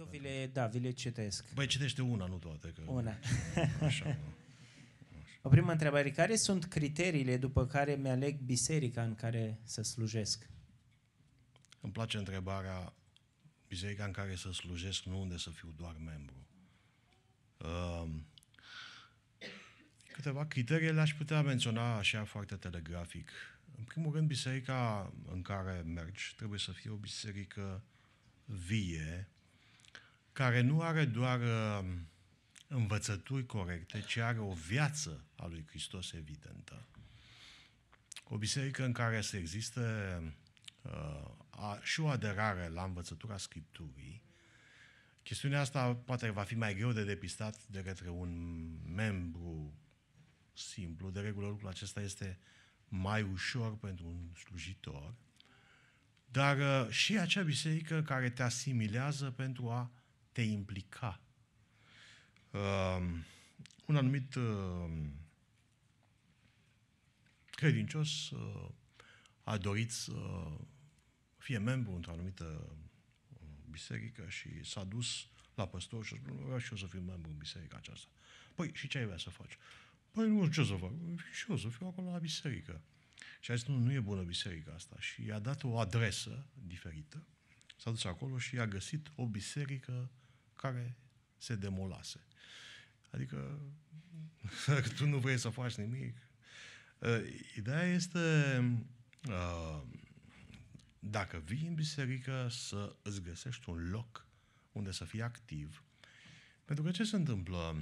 Eu vi le, da, vi le citesc. Băi, citește una, nu toate. Că... Una. Așa, Așa. O primă întrebare. Care sunt criteriile după care mi-aleg biserica în care să slujesc? Îmi place întrebarea biserica în care să slujesc, nu unde să fiu doar membru. Uh, câteva criterii le-aș putea menționa așa foarte telegrafic. În primul rând, biserica în care mergi trebuie să fie o biserică vie, care nu are doar uh, învățături corecte, ci are o viață a lui Hristos evidentă. O biserică în care să există uh, a, și o aderare la învățătura Scripturii, chestiunea asta poate va fi mai greu de depistat de către un membru simplu. De regulă lucrul acesta este mai ușor pentru un slujitor, dar uh, și acea biserică care te asimilează pentru a te implica. Uh, un anumit uh, credincios uh, a dorit să fie membru într-o anumită uh, biserică și s-a dus la păstor și a spus, vreau și eu să fiu membru în biserica aceasta. Păi, și ce ai vrea să faci? Păi, nu știu ce să fac. Și eu să fiu acolo la biserică. Și a zis, nu, nu e bună biserica asta. Și i-a dat o adresă diferită. S-a dus acolo și i-a găsit o biserică care se demolase. Adică, dacă tu nu vrei să faci nimic. Ă, ideea este, ă, dacă vii în biserică, să îți găsești un loc unde să fii activ. Pentru că ce se întâmplă?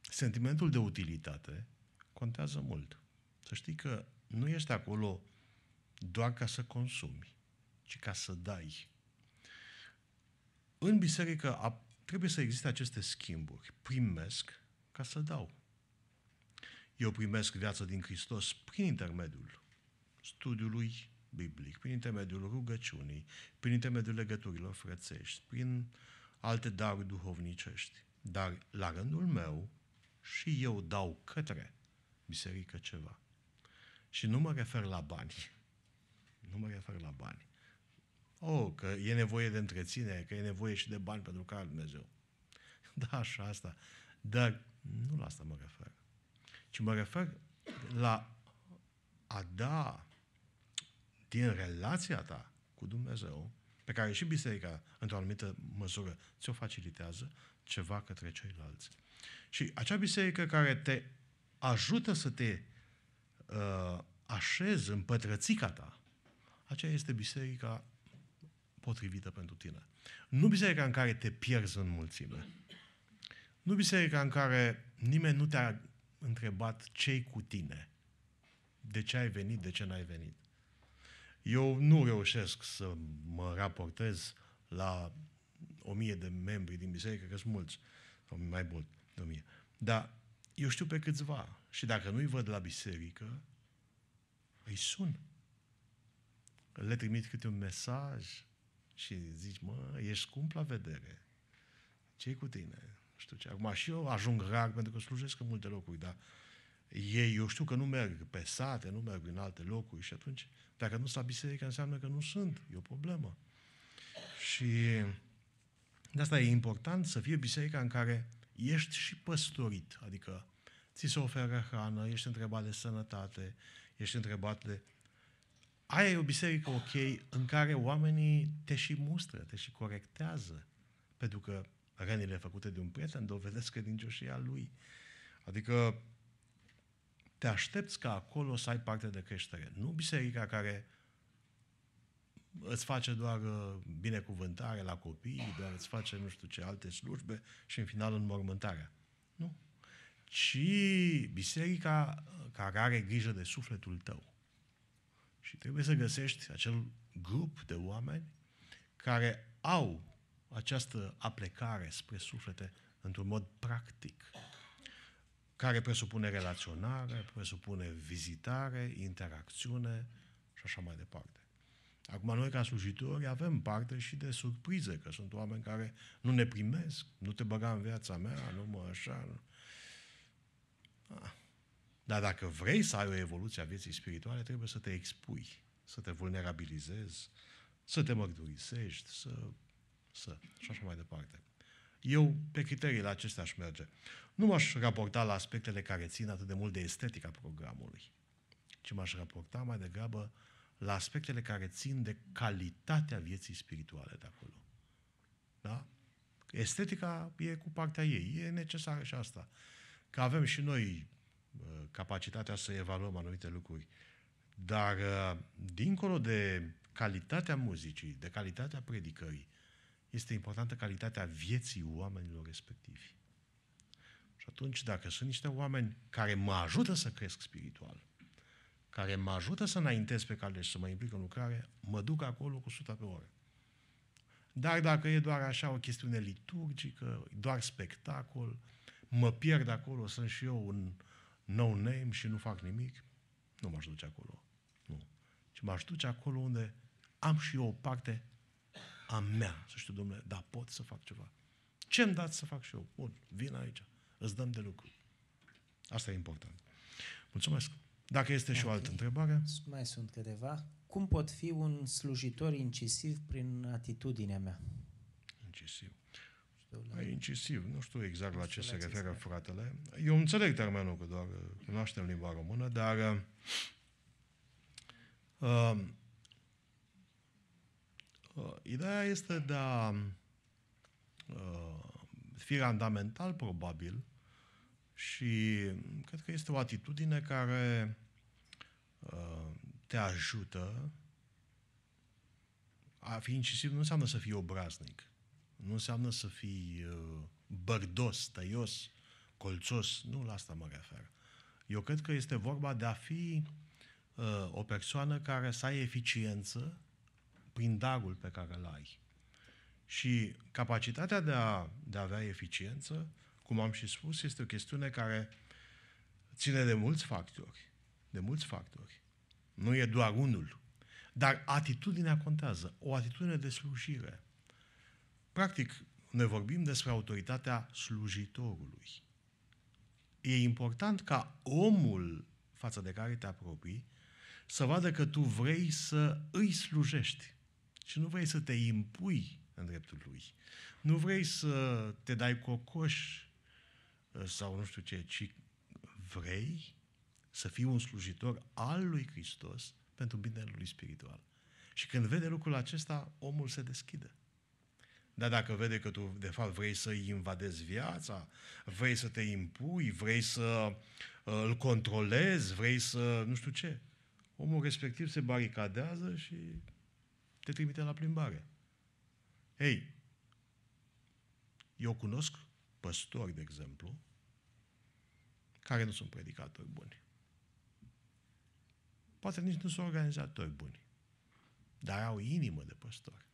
Sentimentul de utilitate contează mult. Să știi că nu ești acolo doar ca să consumi, ci ca să dai. În biserică a, trebuie să existe aceste schimburi. Primesc ca să dau. Eu primesc viața din Hristos prin intermediul studiului biblic, prin intermediul rugăciunii, prin intermediul legăturilor frățești, prin alte daruri duhovnicești. Dar la rândul meu și eu dau către biserică ceva. Și nu mă refer la bani. Nu mă refer la bani. Oh, că e nevoie de întreținere, că e nevoie și de bani pentru care Dumnezeu. Da, așa asta. Dar nu la asta mă refer. Ci mă refer la a da din relația ta cu Dumnezeu, pe care și biserica, într-o anumită măsură, ți-o facilitează, ceva către ceilalți. Și acea biserică care te ajută să te uh, așezi în pătrățica ta, aceea este biserica potrivită pentru tine. Nu biserica în care te pierzi în mulțime. Nu biserica în care nimeni nu te-a întrebat ce cu tine. De ce ai venit, de ce n-ai venit. Eu nu reușesc să mă raportez la o mie de membri din biserică, că sunt mulți, sau mai mult de o mie. Dar eu știu pe câțiva și dacă nu-i văd la biserică, îi sun. Le trimit câte un mesaj, și zici, mă, ești scump la vedere. ce cu tine? nu Știu ce. Acum și eu ajung rar pentru că slujesc în multe locuri, dar ei, eu știu că nu merg pe sate, nu merg în alte locuri și atunci, dacă nu sunt la biserică, înseamnă că nu sunt. E o problemă. Și de asta e important să fie biserica în care ești și păstorit, adică ți se oferă hrană, ești întrebat de sănătate, ești întrebat de Aia e o biserică ok în care oamenii te și mustră, te și corectează, pentru că rănile făcute de un prieten dovedesc credincioșia lui. Adică te aștepți ca acolo să ai parte de creștere. Nu biserica care îți face doar uh, binecuvântare la copii, doar îți face nu știu ce alte slujbe și în final înmormântarea. Nu. Ci biserica uh, care are grijă de sufletul tău și trebuie să găsești acel grup de oameni care au această aplecare spre suflete într-un mod practic, care presupune relaționare, presupune vizitare, interacțiune și așa mai departe. Acum, noi, ca slujitori, avem parte și de surprize, că sunt oameni care nu ne primesc, nu te băga în viața mea, nu mă așa. Nu. Ah. Dar dacă vrei să ai o evoluție a vieții spirituale, trebuie să te expui, să te vulnerabilizezi, să te mărturisești, să, să, și așa mai departe. Eu, pe criteriile acestea, aș merge. Nu m-aș raporta la aspectele care țin atât de mult de estetica programului, ci m-aș raporta mai degrabă la aspectele care țin de calitatea vieții spirituale de acolo. Da? Estetica e cu partea ei, e necesară și asta. Că avem și noi Uh, capacitatea să evaluăm anumite lucruri. Dar, uh, dincolo de calitatea muzicii, de calitatea predicării, este importantă calitatea vieții oamenilor respectivi. Și atunci, dacă sunt niște oameni care mă ajută să cresc spiritual, care mă ajută să înaintez pe cale și să mă implic în lucrare, mă duc acolo cu 100 pe oră. Dar dacă e doar așa o chestiune liturgică, doar spectacol, mă pierd acolo, sunt și eu un, uh, no name și nu fac nimic, nu m-aș duce acolo. Nu. Ci m-aș duce acolo unde am și eu o parte a mea. Să știu, domnule, dar pot să fac ceva. Ce îmi dați să fac și eu? Bun, vin aici, îți dăm de lucru. Asta e important. Mulțumesc. Dacă este și o altă întrebare. Mai sunt câteva. Cum pot fi un slujitor incisiv prin atitudinea mea? Incisiv sau la... Da. Păi, incisiv, nu știu exact la ce se referă fratele. Eu înțeleg termenul, că doar uh, cunoaștem limba română, dar uh, uh, uh, ideea este de a uh, fi randamental, probabil, și cred că este o atitudine care uh, te ajută. A fi incisiv nu înseamnă să fii obraznic. Nu înseamnă să fii uh, bărdos, tăios, colțos. Nu la asta mă refer. Eu cred că este vorba de a fi uh, o persoană care să ai eficiență prin darul pe care îl ai. Și capacitatea de a, de a avea eficiență, cum am și spus, este o chestiune care ține de mulți factori. De mulți factori. Nu e doar unul. Dar atitudinea contează. O atitudine de slujire. Practic, ne vorbim despre autoritatea slujitorului. E important ca omul față de care te apropii să vadă că tu vrei să îi slujești și nu vrei să te impui în dreptul lui. Nu vrei să te dai cocoș ă, sau nu știu ce, ci vrei să fii un slujitor al lui Hristos pentru binele lui spiritual. Și când vede lucrul acesta, omul se deschide. Dar dacă vede că tu, de fapt, vrei să-i invadezi viața, vrei să te impui, vrei să uh, îl controlezi, vrei să nu știu ce, omul respectiv se baricadează și te trimite la plimbare. Ei, eu cunosc păstori, de exemplu, care nu sunt predicatori buni. Poate nici nu sunt organizatori buni. Dar au inimă de păstori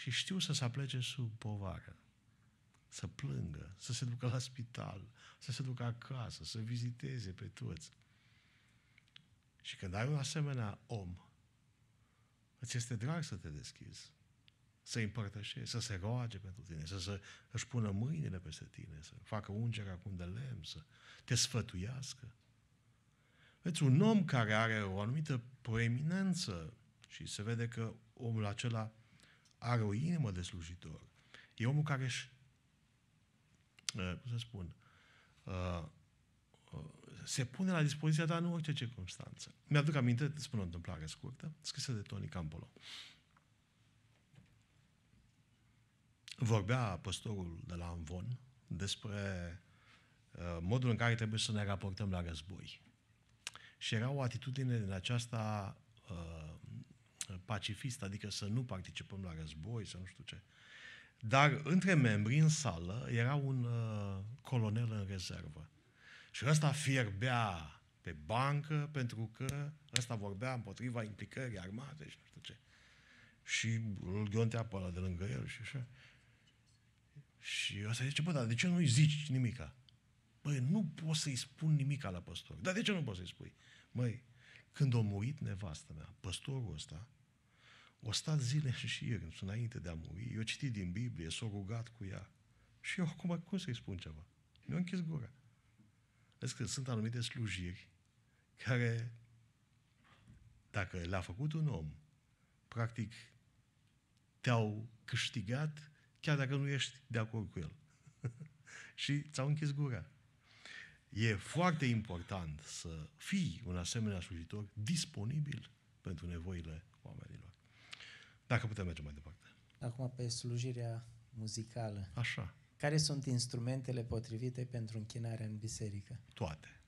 și știu să se aplece sub povară, să plângă, să se ducă la spital, să se ducă acasă, să viziteze pe toți. Și când ai un asemenea om, îți este drag să te deschizi, să împărtășești, să se roage pentru tine, să, să își pună mâinile peste tine, să facă ungerea cu un de lemn, să te sfătuiască. Vezi, un om care are o anumită proeminență și se vede că omul acela are o inimă de slujitor. E omul care își, uh, cum să spun, uh, uh, se pune la dispoziția ta în orice circunstanță. Mi-aduc aminte, spun o întâmplare scurtă, scrisă de Tony Campolo. Vorbea păstorul de la Anvon despre modul în care trebuie să ne raportăm la război. Și era o atitudine din aceasta uh, pacifist, adică să nu participăm la război, să nu știu ce. Dar între membrii în sală era un uh, colonel în rezervă. Și ăsta fierbea pe bancă pentru că ăsta vorbea împotriva implicării armate și nu știu ce. Și îl ghiontea pe ăla de lângă el și așa. Și ăsta zice, bă, dar de ce nu-i zici nimica? Băi, nu poți să-i spun nimica la păstor. Dar de ce nu poți să-i spui? Măi, când a murit nevastă mea, păstorul ăsta, o stat zile și ieri, înainte de a muri, eu citit din Biblie, s o rugat cu ea. Și eu acum cum să-i spun ceva? Mi-a închis gura. Vezi că sunt anumite slujiri care, dacă le-a făcut un om, practic te-au câștigat chiar dacă nu ești de acord cu el. și ți-au închis gura. E foarte important să fii un asemenea slujitor disponibil pentru nevoile oamenilor. Dacă putem merge mai departe. Acum pe slujirea muzicală. Așa. Care sunt instrumentele potrivite pentru închinarea în biserică? Toate.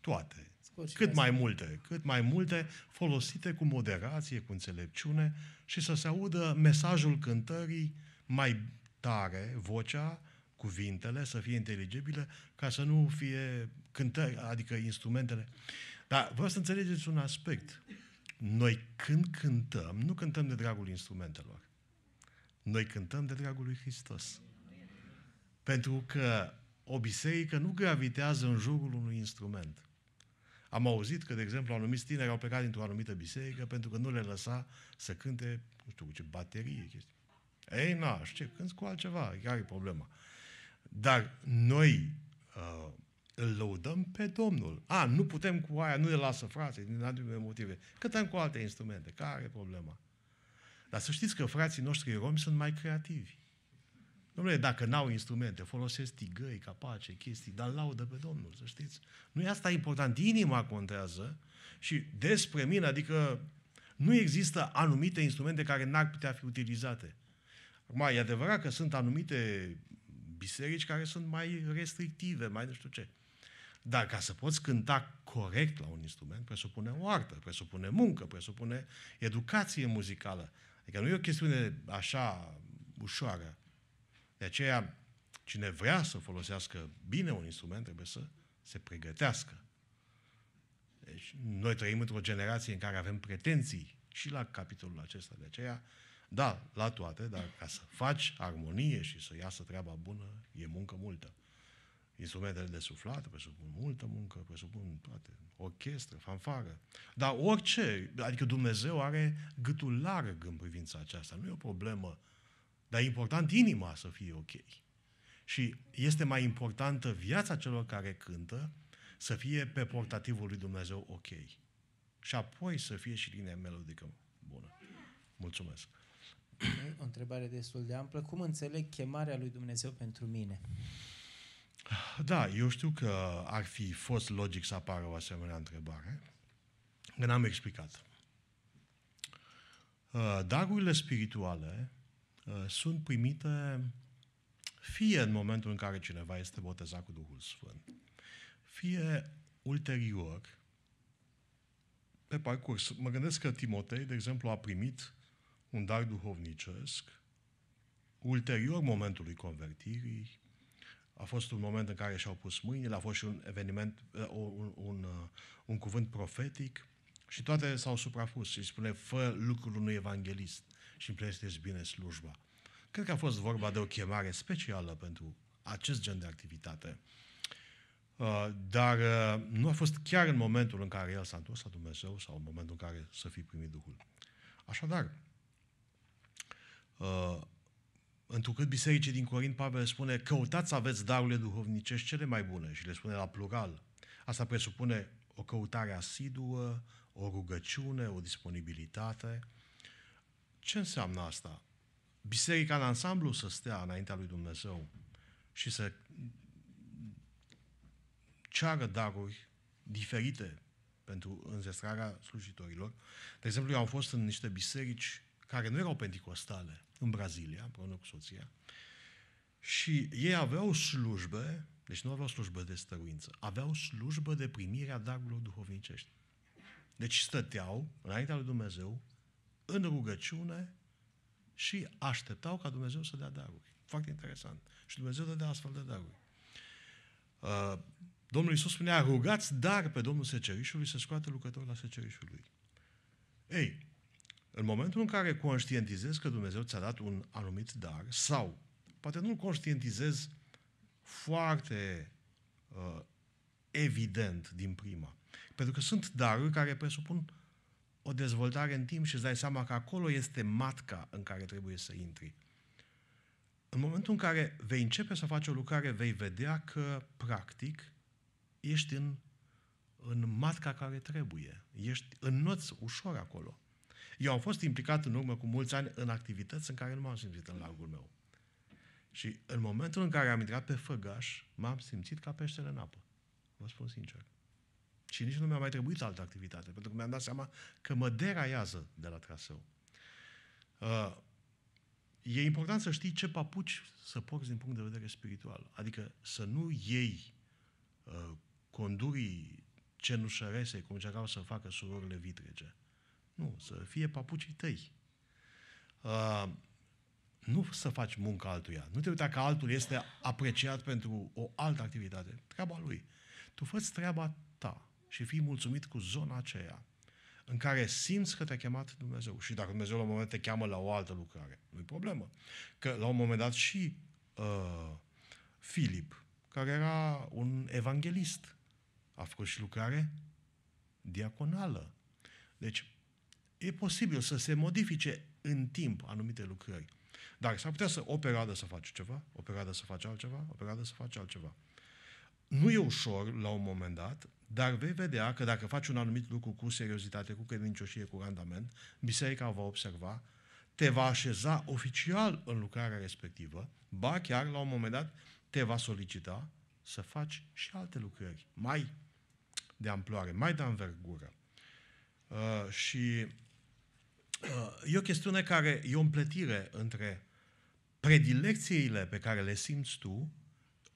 Toate. Scurt cât mai spune. multe, cât mai multe folosite cu moderație, cu înțelepciune și să se audă mesajul cântării mai tare, vocea, cuvintele, să fie inteligibile, ca să nu fie cântări, adică instrumentele. Dar vreau să înțelegeți un aspect. Noi când cântăm, nu cântăm de dragul instrumentelor. Noi cântăm de dragul lui Hristos. Pentru că o biserică nu gravitează în jurul unui instrument. Am auzit că, de exemplu, anumiți tineri au plecat dintr-o anumită biserică pentru că nu le lăsa să cânte, nu știu, ce baterie, chestii. Ei, na, știu ce, cânti cu altceva, chiar e problema. Dar noi, uh, îl lăudăm pe Domnul. A, nu putem cu aia, nu ne lasă frații, din anumite motive. Cât am cu alte instrumente, care e problema? Dar să știți că frații noștri romi sunt mai creativi. Domnule, dacă n-au instrumente, folosesc tigăi, capace, chestii, dar laudă pe Domnul, să știți. Nu e asta important, inima contează și despre mine, adică nu există anumite instrumente care n-ar putea fi utilizate. Acum, e adevărat că sunt anumite biserici care sunt mai restrictive, mai nu știu ce. Dar ca să poți cânta corect la un instrument, presupune o artă, presupune muncă, presupune educație muzicală. Adică nu e o chestiune așa ușoară. De aceea, cine vrea să folosească bine un instrument, trebuie să se pregătească. Deci, noi trăim într-o generație în care avem pretenții și la capitolul acesta. De aceea, da, la toate, dar ca să faci armonie și să iasă treaba bună, e muncă multă. Instrumentele de suflat presupun multă muncă, presupun toate, orchestră, fanfară. Dar orice, adică Dumnezeu are gâtul larg în privința aceasta, nu e o problemă, dar e important inima să fie ok. Și este mai importantă viața celor care cântă să fie pe portativul lui Dumnezeu ok. Și apoi să fie și linia melodică bună. Mulțumesc. O întrebare destul de amplă. Cum înțeleg chemarea lui Dumnezeu pentru mine? Da, eu știu că ar fi fost logic să apară o asemenea întrebare, că n-am explicat. Uh, darurile spirituale uh, sunt primite fie în momentul în care cineva este botezat cu Duhul Sfânt, fie ulterior, pe parcurs. Mă gândesc că Timotei, de exemplu, a primit un dar duhovnicesc ulterior momentului convertirii, a fost un moment în care și-au pus mâinile, a fost și un eveniment, eh, un, un, eh, un cuvânt profetic și toate s-au suprapus și spune, fă lucrul unui evanghelist și împlinește bine slujba. Cred că a fost vorba de o chemare specială pentru acest gen de activitate. Eh, dar nu a fost chiar în momentul în care el s-a întors la Dumnezeu sau în momentul în care să fi primit Duhul. Așadar, întrucât bisericii din Corint, Pavel spune, căutați să aveți darurile duhovnicești cele mai bune și le spune la plural. Asta presupune o căutare asiduă, o rugăciune, o disponibilitate. Ce înseamnă asta? Biserica în ansamblu să stea înaintea lui Dumnezeu și să ceară daruri diferite pentru înzestrarea slujitorilor. De exemplu, eu am fost în niște biserici care nu erau penticostale în Brazilia, împreună cu soția, și ei aveau slujbe, deci nu aveau slujbă de stăruință, aveau slujbă de primire a darurilor duhovnicești. Deci stăteau înaintea lui Dumnezeu în rugăciune și așteptau ca Dumnezeu să dea daruri. Foarte interesant. Și Dumnezeu dădea astfel de daruri. Uh, Domnul Iisus spunea, rugați dar pe Domnul Secerișului să scoate lucrătorul la Secerișului. Ei, în momentul în care conștientizezi că Dumnezeu ți-a dat un anumit dar, sau poate nu-l conștientizezi foarte uh, evident din prima, pentru că sunt daruri care presupun o dezvoltare în timp și îți dai seama că acolo este matca în care trebuie să intri. În momentul în care vei începe să faci o lucrare, vei vedea că, practic, ești în, în matca care trebuie. Ești în noț ușor acolo. Eu am fost implicat în urmă cu mulți ani în activități în care nu m-am simțit în largul meu. Și în momentul în care am intrat pe făgaș, m-am simțit ca peștele în apă. Vă spun sincer. Și nici nu mi-a mai trebuit altă activitate, pentru că mi-am dat seama că mă deraiază de la traseu. Uh, e important să știi ce papuci să porți din punct de vedere spiritual. Adică să nu iei uh, condurii cenușărese, cum încercau să facă surorile vitrege. Nu, să fie papucii tăi. Uh, nu să faci munca altuia. Nu te uita că altul este apreciat pentru o altă activitate. Treaba lui. Tu faci treaba ta și fii mulțumit cu zona aceea în care simți că te-a chemat Dumnezeu. Și dacă Dumnezeu la un moment te cheamă la o altă lucrare, nu-i problemă. Că la un moment dat și uh, Filip, care era un evanghelist, a făcut și lucrare diaconală. Deci e posibil să se modifice în timp anumite lucrări. Dar s-ar putea să o perioadă să faci ceva, o perioadă să faci altceva, o perioadă să faci altceva. Nu e ușor la un moment dat, dar vei vedea că dacă faci un anumit lucru cu seriozitate, cu credincioșie, cu randament, biserica va observa, te va așeza oficial în lucrarea respectivă, ba chiar la un moment dat te va solicita să faci și alte lucrări mai de amploare, mai de anvergură. Uh, și Uh, e o chestiune care e o împletire între predilecțiile pe care le simți tu,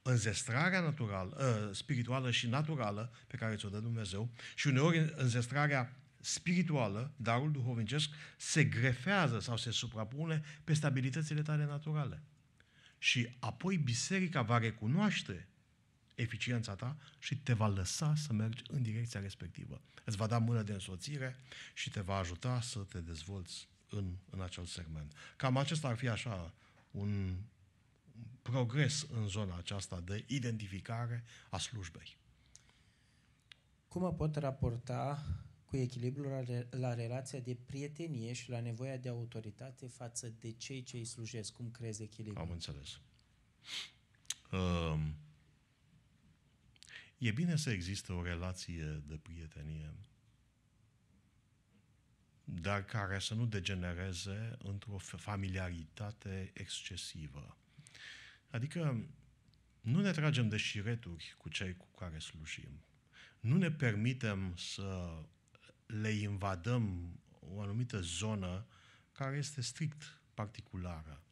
înzestrarea naturală, uh, spirituală și naturală pe care ți-o dă Dumnezeu și uneori înzestrarea spirituală, darul duhovnicesc, se grefează sau se suprapune pe stabilitățile tale naturale. Și apoi biserica va recunoaște eficiența ta și te va lăsa să mergi în direcția respectivă. Îți va da mână de însoțire și te va ajuta să te dezvolți în, în acel segment. Cam acesta ar fi așa un progres în zona aceasta de identificare a slujbei. Cum mă pot raporta cu echilibru la, re- la relația de prietenie și la nevoia de autoritate față de cei ce îi slujesc? Cum crezi echilibrul? Am înțeles. Uh, E bine să există o relație de prietenie, dar care să nu degenereze într-o familiaritate excesivă. Adică nu ne tragem de șireturi cu cei cu care slujim. Nu ne permitem să le invadăm o anumită zonă care este strict particulară.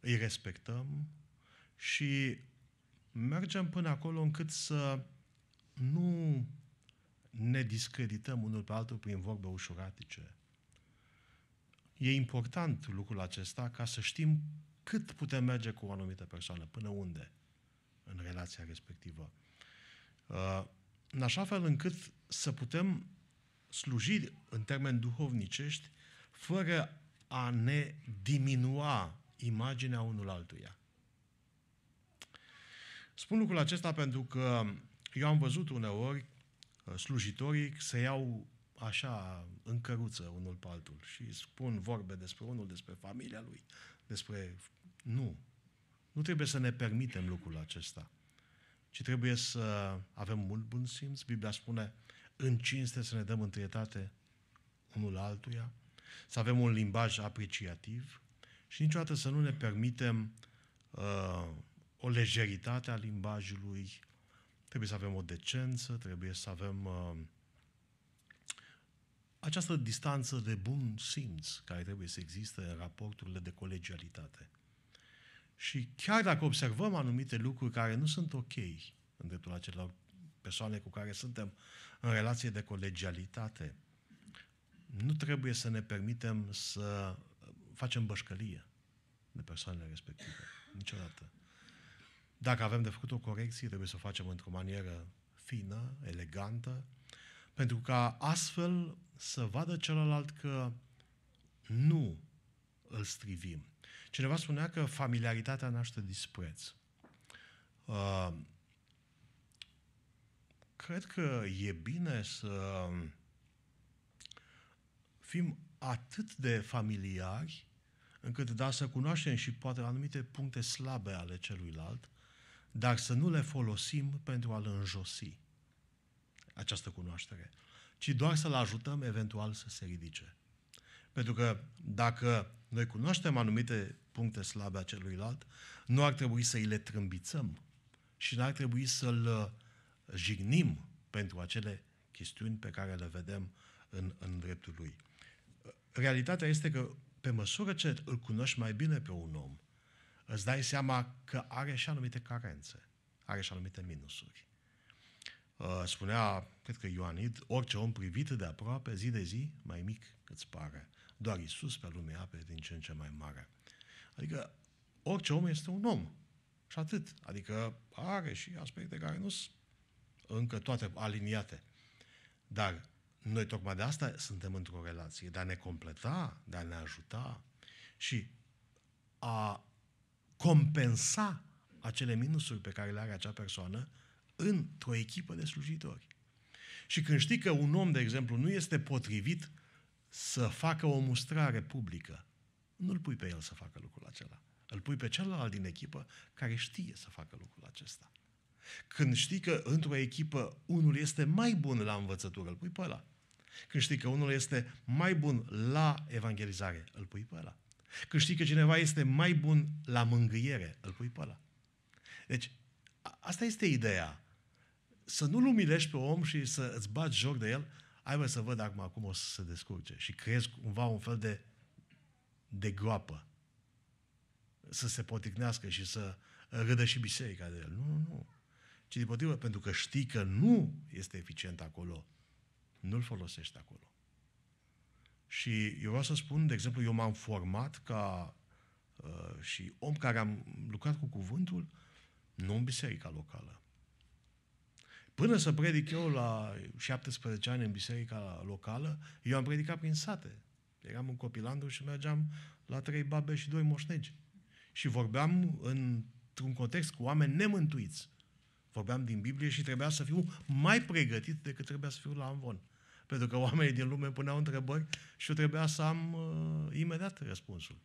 Îi respectăm și mergem până acolo încât să nu ne discredităm unul pe altul prin vorbe ușuratice. E important lucrul acesta ca să știm cât putem merge cu o anumită persoană, până unde în relația respectivă. Uh, în așa fel încât să putem sluji în termeni duhovnicești fără a ne diminua imaginea unul altuia. Spun lucrul acesta pentru că eu am văzut uneori uh, slujitorii să iau așa în căruță unul pe altul și spun vorbe despre unul, despre familia lui, despre... Nu. Nu trebuie să ne permitem lucrul acesta, ci trebuie să avem mult bun simț. Biblia spune, în cinste să ne dăm întâietate unul altuia, să avem un limbaj apreciativ și niciodată să nu ne permitem uh, o lejeritate a limbajului, Trebuie să avem o decență, trebuie să avem uh, această distanță de bun simț care trebuie să existe în raporturile de colegialitate. Și chiar dacă observăm anumite lucruri care nu sunt ok în dreptul acelor persoane cu care suntem în relație de colegialitate, nu trebuie să ne permitem să facem bășcălie de persoanele respective. Niciodată. Dacă avem de făcut o corecție, trebuie să o facem într-o manieră fină, elegantă, pentru ca astfel să vadă celălalt că nu îl strivim. Cineva spunea că familiaritatea naște dispreț. Uh, cred că e bine să fim atât de familiari încât, da, să cunoaștem și poate anumite puncte slabe ale celuilalt, dar să nu le folosim pentru a-l înjosi, această cunoaștere, ci doar să-l ajutăm eventual să se ridice. Pentru că dacă noi cunoaștem anumite puncte slabe a celuilalt, nu ar trebui să îi le trâmbițăm și nu ar trebui să-l uh, jignim pentru acele chestiuni pe care le vedem în, în dreptul lui. Realitatea este că pe măsură ce îl cunoști mai bine pe un om, îți dai seama că are și anumite carențe, are și anumite minusuri. Uh, spunea, cred că Ioanid, orice om privit de aproape, zi de zi, mai mic îți pare. Doar Isus pe lumea apei din ce în ce mai mare. Adică orice om este un om. Și atât. Adică are și aspecte care nu sunt încă toate aliniate. Dar noi tocmai de asta suntem într-o relație, de a ne completa, de a ne ajuta și a compensa acele minusuri pe care le are acea persoană într-o echipă de slujitori. Și când știi că un om, de exemplu, nu este potrivit să facă o mustrare publică, nu-l pui pe el să facă lucrul acela. Îl pui pe celălalt din echipă care știe să facă lucrul acesta. Când știi că într-o echipă unul este mai bun la învățătură, îl pui pe ăla. Când știi că unul este mai bun la evangelizare, îl pui pe ăla. Când știi că cineva este mai bun la mângâiere, îl pui pe ăla. Deci, asta este ideea. Să nu-l umilești pe om și să îți bați joc de el, hai mă să văd acum cum o să se descurce. Și crezi cumva un fel de, de groapă. Să se poticnească și să râdă și biserica de el. Nu, nu, nu. Ci din potrivă, pentru că știi că nu este eficient acolo, nu-l folosești acolo. Și eu vreau să spun, de exemplu, eu m-am format ca uh, și om care am lucrat cu cuvântul, nu în biserica locală. Până să predic eu la 17 ani în biserica locală, eu am predicat prin sate. Eram un copilandru și mergeam la trei babe și doi moșnegi. Și vorbeam într-un context cu oameni nemântuiți. Vorbeam din Biblie și trebuia să fiu mai pregătit decât trebuia să fiu la Anvon. Pentru că oamenii din lume puneau întrebări și eu trebuia să am uh, imediat răspunsul.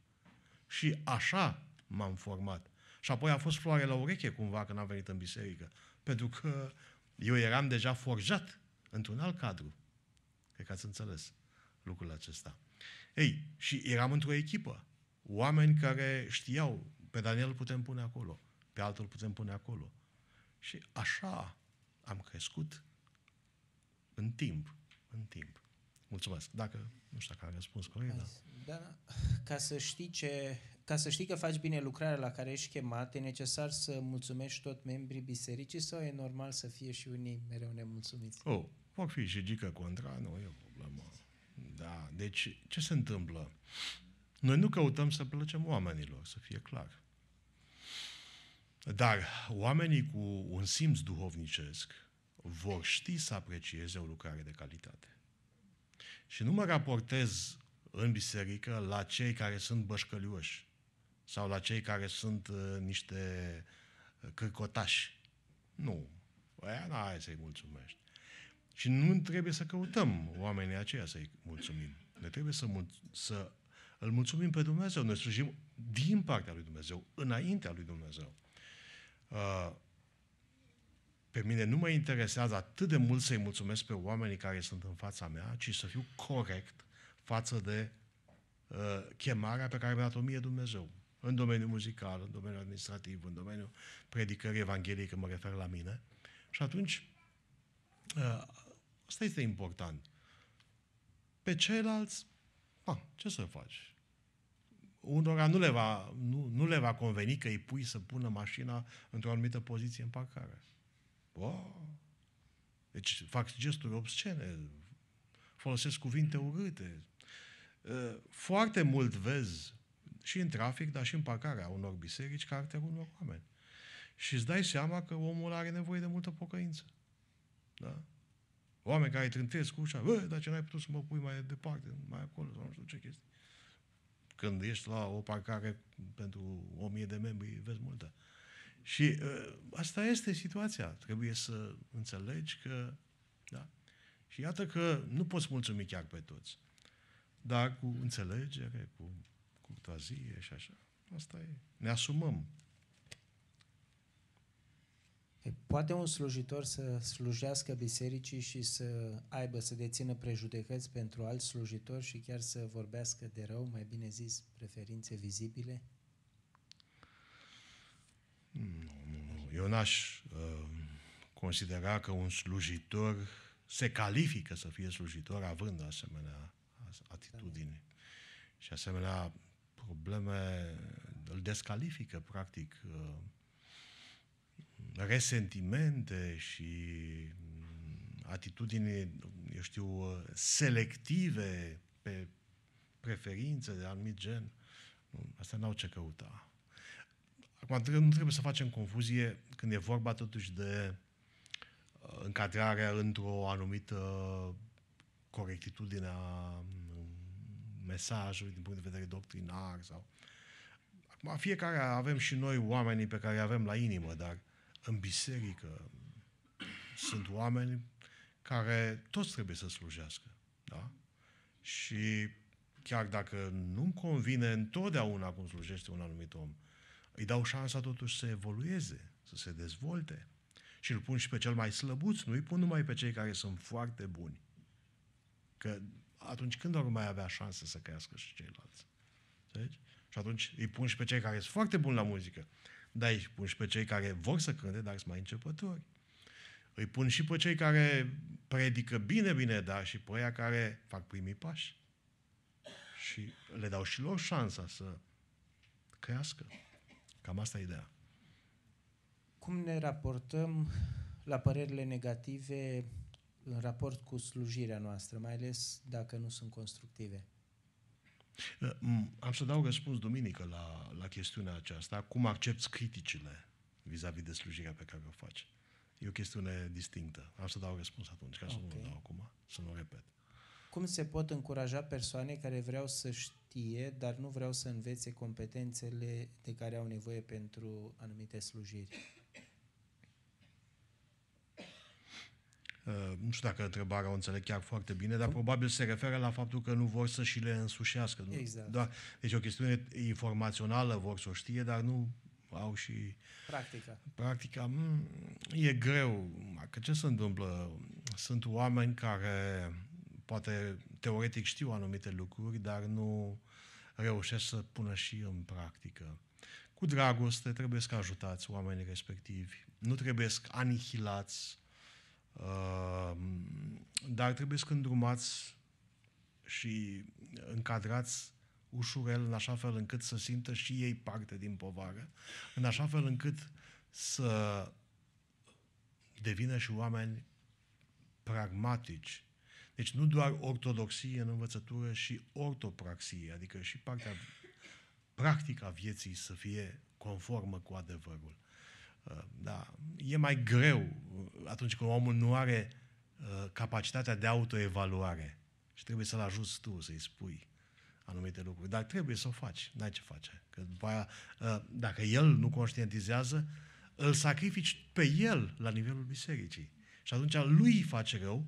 Și așa m-am format. Și apoi a fost floare la ureche cumva când am venit în biserică. Pentru că eu eram deja forjat într-un alt cadru. Cred că ați înțeles lucrul acesta. Ei, și eram într-o echipă. Oameni care știau, pe Daniel îl putem pune acolo, pe altul îl putem pune acolo. Și așa am crescut în timp în timp. Mulțumesc. Dacă, nu știu dacă am răspuns corect, da. da. Ca să, știi ce, ca să știi că faci bine lucrarea la care ești chemat, e necesar să mulțumești tot membrii bisericii sau e normal să fie și unii mereu nemulțumiți? Oh, pot fi și gică contra, nu e o problemă. Da, deci ce se întâmplă? Noi nu căutăm să plăcem oamenilor, să fie clar. Dar oamenii cu un simț duhovnicesc, vor ști să aprecieze o lucrare de calitate. Și nu mă raportez în biserică la cei care sunt bășcălioși sau la cei care sunt uh, niște uh, cârcotași. Nu. Aia nu ai să-i mulțumești. Și nu trebuie să căutăm oamenii aceia să-i mulțumim. Ne trebuie să, mul- să îl mulțumim pe Dumnezeu. Noi slujim din partea lui Dumnezeu, înaintea lui Dumnezeu. Uh, pe mine nu mă interesează atât de mult să-i mulțumesc pe oamenii care sunt în fața mea, ci să fiu corect față de uh, chemarea pe care mi-a dat-o mie Dumnezeu. În domeniul muzical, în domeniul administrativ, în domeniul predicării evangheliei, când mă refer la mine. Și atunci, uh, asta este important. Pe ceilalți, ah, ce să faci? Unora nu le, va, nu, nu le va conveni că îi pui să pună mașina într-o anumită poziție în parcare. Wow! Deci fac gesturi obscene, folosesc cuvinte urâte. Uh, foarte mult vezi și în trafic, dar și în parcarea unor biserici, caracterul unor oameni. Și îți dai seama că omul are nevoie de multă pocăință. Da? Oameni care trântesc cu ușa, bă, dar ce n-ai putut să mă pui mai departe, mai acolo, sau nu știu ce chestii. Când ești la o parcare pentru o mie de membri, vezi multă. Uh, și uh, asta este situația. Trebuie să înțelegi că, da. Și iată că nu poți mulțumi chiar pe toți. Dar cu înțelegere, cu curtoazie și așa. Asta e. Ne asumăm. Păi, poate un slujitor să slujească bisericii și să aibă, să dețină prejudecăți pentru alți slujitori și chiar să vorbească de rău, mai bine zis, preferințe vizibile? Nu, nu, nu. Eu n-aș uh, considera că un slujitor se califică să fie slujitor având asemenea atitudine și asemenea probleme îl descalifică practic uh, resentimente și mm, atitudini, eu știu, selective pe preferințe de anumit gen. Asta n-au ce căuta. Acum, nu trebuie să facem confuzie când e vorba totuși de uh, încadrarea într-o anumită corectitudine a mm, mesajului din punct de vedere doctrinar sau... Acum, fiecare avem și noi oamenii pe care avem la inimă, dar în biserică sunt oameni care toți trebuie să slujească. Da? Și chiar dacă nu-mi convine întotdeauna cum slujește un anumit om, uh, îi dau șansa totuși să evolueze, să se dezvolte. Și îl pun și pe cel mai slăbuț, nu îi pun numai pe cei care sunt foarte buni. Că atunci când ar mai avea șansă să crească și ceilalți? Înțelegi? Și atunci îi pun și pe cei care sunt foarte buni la muzică, dar îi pun și pe cei care vor să cânte, dar sunt mai începători. Îi pun și pe cei care predică bine, bine, dar și pe aia care fac primii pași. Și le dau și lor șansa să crească. Cam asta e ideea. Cum ne raportăm la părerile negative în raport cu slujirea noastră, mai ales dacă nu sunt constructive? Uh, am să dau răspuns duminică la, la chestiunea aceasta. Cum accepti criticile vis-a-vis de slujirea pe care o faci? E o chestiune distinctă. Am să dau răspuns atunci, ca să okay. nu dau acum, să nu repet. Cum se pot încuraja persoane care vreau să-și știe, dar nu vreau să învețe competențele de care au nevoie pentru anumite slujiri. Uh, nu știu dacă întrebarea o înțeleg chiar foarte bine, dar probabil se referă la faptul că nu vor să și le însușească. Nu? Exact. Da, deci o chestiune informațională vor să o știe, dar nu au și... Practica. Practica. Mm, e greu. Că ce se întâmplă? Sunt oameni care poate teoretic știu anumite lucruri, dar nu reușesc să pună și în practică. Cu dragoste trebuie să ajutați oamenii respectivi, nu trebuie să anihilați, uh, dar trebuie să îndrumați și încadrați ușurel în așa fel încât să simtă și ei parte din povară, în așa fel încât să devină și oameni pragmatici deci nu doar ortodoxie în învățătură și ortopraxie, adică și partea practica vieții să fie conformă cu adevărul. Uh, da, e mai greu uh, atunci când omul nu are uh, capacitatea de autoevaluare și trebuie să-l ajuți tu, să-i spui anumite lucruri. Dar trebuie să o faci, n-ai ce face. Că după aia, dacă el nu conștientizează, îl sacrifici pe el la nivelul bisericii. Și atunci lui face rău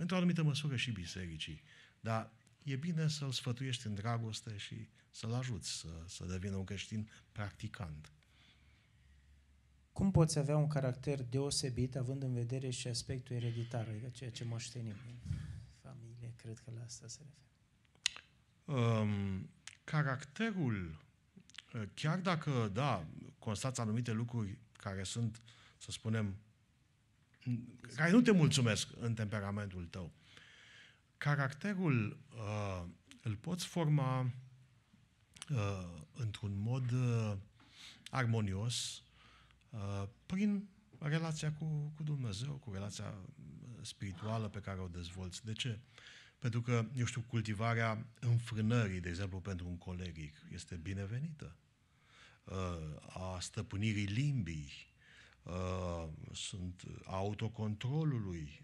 într-o anumită măsură și bisericii. Dar e bine să-l sfătuiești în dragoste și să-l ajuți să, să devină un creștin practicant. Cum poți avea un caracter deosebit, având în vedere și aspectul ereditar, adică ceea ce moștenim în familie? Cred că la asta se referă. Um, caracterul, chiar dacă, da, constați anumite lucruri care sunt, să spunem, care nu te mulțumesc în temperamentul tău. Caracterul uh, îl poți forma uh, într-un mod uh, armonios uh, prin relația cu, cu Dumnezeu, cu relația uh, spirituală pe care o dezvolți. De ce? Pentru că, eu știu, cultivarea înfrânării, de exemplu, pentru un coleric este binevenită. Uh, a stăpânirii limbii Uh, sunt autocontrolului,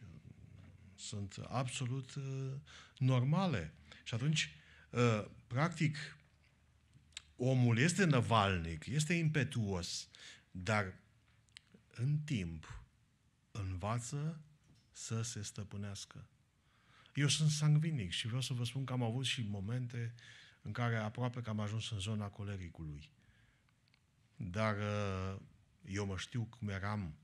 sunt absolut uh, normale. Și atunci, uh, practic, omul este năvalnic, este impetuos, dar în timp învață să se stăpânească. Eu sunt sangvinic și vreau să vă spun că am avut și momente în care aproape că am ajuns în zona colericului. Dar uh, eu mă știu cum eram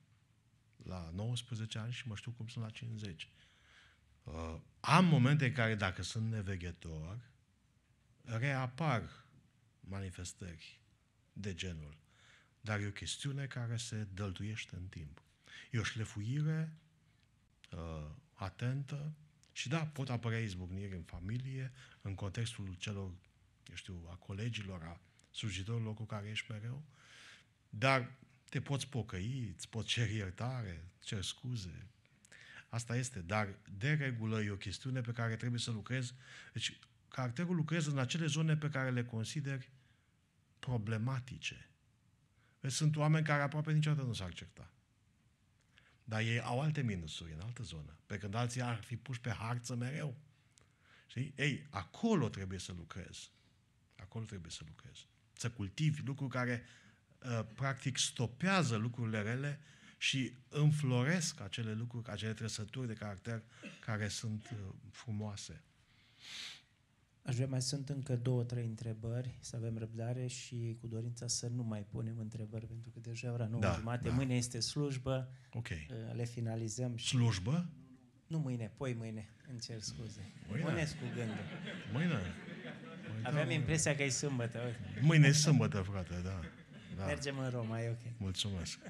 la 19 ani și mă știu cum sunt la 50. Uh, am momente în care, dacă sunt nevegător, reapar manifestări de genul. Dar e o chestiune care se dăltuiește în timp. E o șlefuire uh, atentă și da, pot apărea izbucniri în familie, în contextul celor, eu știu, a colegilor, a slujitorilor cu care ești mereu, dar te poți pocăi, îți poți ceri iertare, cer scuze. Asta este, dar de regulă e o chestiune pe care trebuie să lucrezi. Deci, caracterul lucrezi în acele zone pe care le consideri problematice. Deci, sunt oameni care aproape niciodată nu s-ar certa. Dar ei au alte minusuri în altă zonă, pe când alții ar fi puși pe harță mereu. Știi? Ei, acolo trebuie să lucrezi. Acolo trebuie să lucrezi. Să cultivi lucruri care Uh, practic stopează lucrurile rele și înfloresc acele lucruri, acele trăsături de caracter care sunt uh, frumoase. Aș vrea, mai sunt încă două, trei întrebări, să avem răbdare și cu dorința să nu mai punem întrebări, pentru că deja ora 9 da, jumate, da. mâine este slujbă, okay. Uh, le finalizăm. Și... Slujbă? Nu mâine, poi mâine, îmi cer scuze. Mâine? Puneți cu gândul. Mâine? mâine Aveam da, impresia că e sâmbătă. Mâine e sâmbătă, frate, da. Da. Mergem în Roma, e ok. Mulțumesc.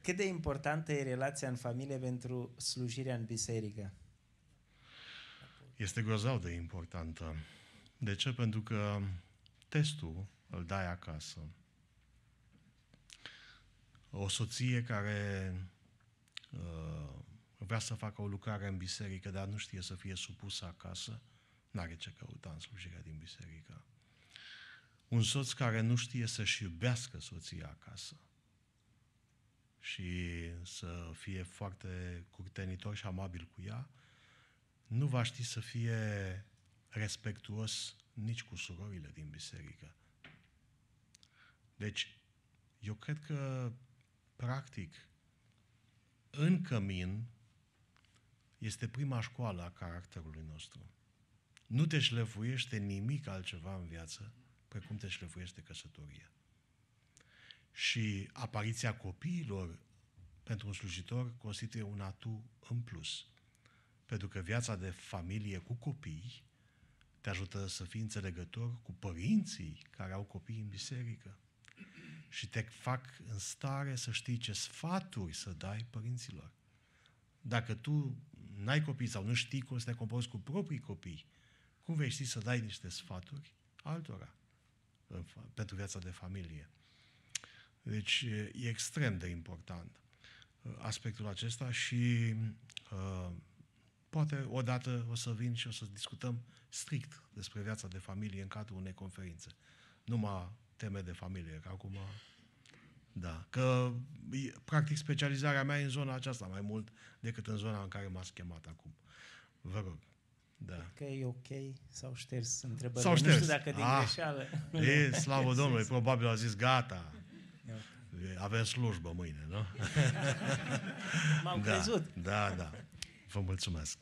Cât de importantă e relația în familie pentru slujirea în biserică? Este grozav de importantă. De ce? Pentru că testul îl dai acasă. O soție care uh, vrea să facă o lucrare în biserică, dar nu știe să fie supusă acasă, n-are ce căuta în slujirea din biserică. Un soț care nu știe să-și iubească soția acasă și să fie foarte curtenitor și amabil cu ea, nu va ști să fie respectuos nici cu surorile din biserică. Deci, eu cred că, practic, în cămin este prima școală a caracterului nostru. Nu te șlefuiește nimic altceva în viață precum te șlefuiește căsătoria. Și apariția copiilor pentru un slujitor constituie un atu în plus. Pentru că viața de familie cu copii te ajută să fii înțelegător cu părinții care au copii în biserică și te fac în stare să știi ce sfaturi să dai părinților. Dacă tu n-ai copii sau nu știi cum să te comporți cu proprii copii, cum vei ști să dai niște sfaturi altora? pentru viața de familie. Deci e extrem de important uh, aspectul acesta și uh, poate odată o să vin și o să discutăm strict despre viața de familie în cadrul unei conferințe. Numai teme de familie, că acum... Da, că practic specializarea mea e în zona aceasta mai mult decât în zona în care m-ați chemat acum. Vă rog. Da. Că e ok sau șters întrebările. Sau șters. Nu știu dacă din ah, greșeală. E, slavă Domnului, probabil a zis gata. Avem slujbă mâine, nu? M-am da, crezut. Da, da. Vă mulțumesc.